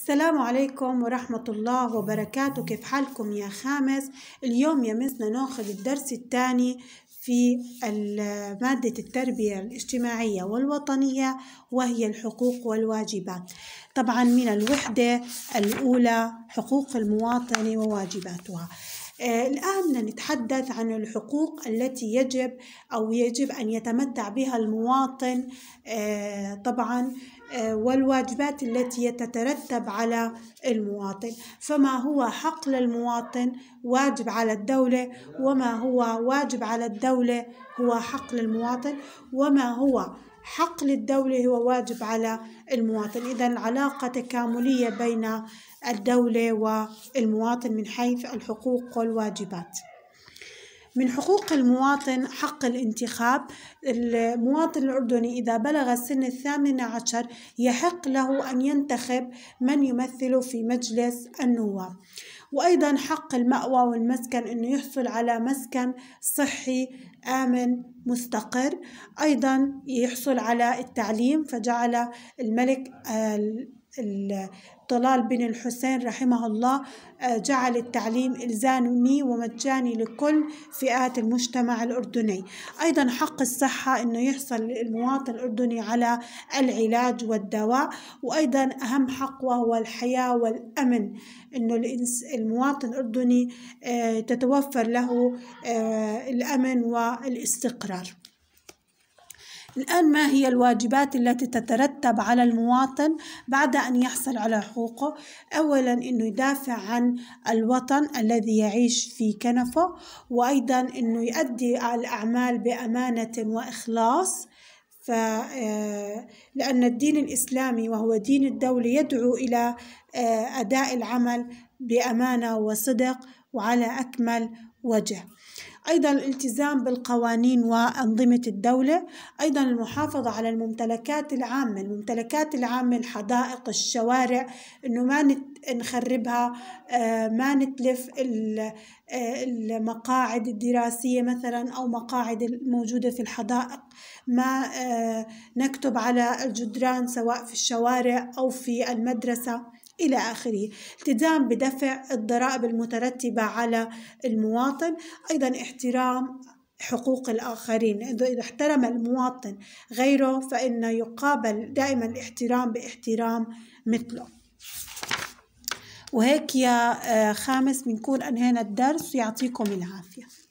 السلام عليكم ورحمة الله وبركاته كيف حالكم يا خامس اليوم يا مسنا ناخذ الدرس الثاني في مادة التربية الاجتماعية والوطنية وهي الحقوق والواجبات طبعا من الوحدة الأولى حقوق المواطن وواجباتها آه، الآن نتحدث عن الحقوق التي يجب أو يجب أن يتمتع بها المواطن آه، طبعا آه، والواجبات التي تترتب على المواطن فما هو حق للمواطن واجب على الدولة وما هو واجب على الدولة هو حق للمواطن وما هو حق للدولة هو واجب على المواطن إذا العلاقة تكاملية بين الدولة والمواطن من حيث الحقوق والواجبات من حقوق المواطن حق الانتخاب المواطن الأردني إذا بلغ سن الثامن عشر يحق له أن ينتخب من يمثله في مجلس النواب وأيضا حق المأوى والمسكن أنه يحصل على مسكن صحي آمن مستقر أيضا يحصل على التعليم فجعل الملك طلال بن الحسين رحمه الله آه، جعل التعليم إلزامي ومجاني لكل فئات المجتمع الأردني أيضا حق الصحة أنه يحصل المواطن الأردني على العلاج والدواء وأيضا أهم حق وهو الحياة والأمن أنه المواطن الأردني آه، تتوفر له آه، الأمن والاستقرار الآن ما هي الواجبات التي تترتب على المواطن بعد أن يحصل على حقوقه؟ أولا أنه يدافع عن الوطن الذي يعيش في كنفه وأيضا أنه يؤدي الأعمال بأمانة وإخلاص ف آه، لأن الدين الإسلامي وهو دين الدولة يدعو إلى آه، أداء العمل بأمانة وصدق وعلى أكمل وجه أيضا الالتزام بالقوانين وأنظمة الدولة أيضا المحافظة على الممتلكات العامة الممتلكات العامة الحدائق الشوارع أنه ما نخربها آه، ما نتلف المقاعد الدراسية مثلا أو مقاعد الموجودة في الحدائق ما آه، نكتب على الجدران سواء في الشوارع أو في المدرسة إلى آخره التزام بدفع الضرائب المترتبة على المواطن أيضا احترام حقوق الآخرين إذا احترم المواطن غيره فإنه يقابل دائما الاحترام باحترام مثله وهيك يا آه، خامس بنكون أنهينا الدرس يعطيكم العافية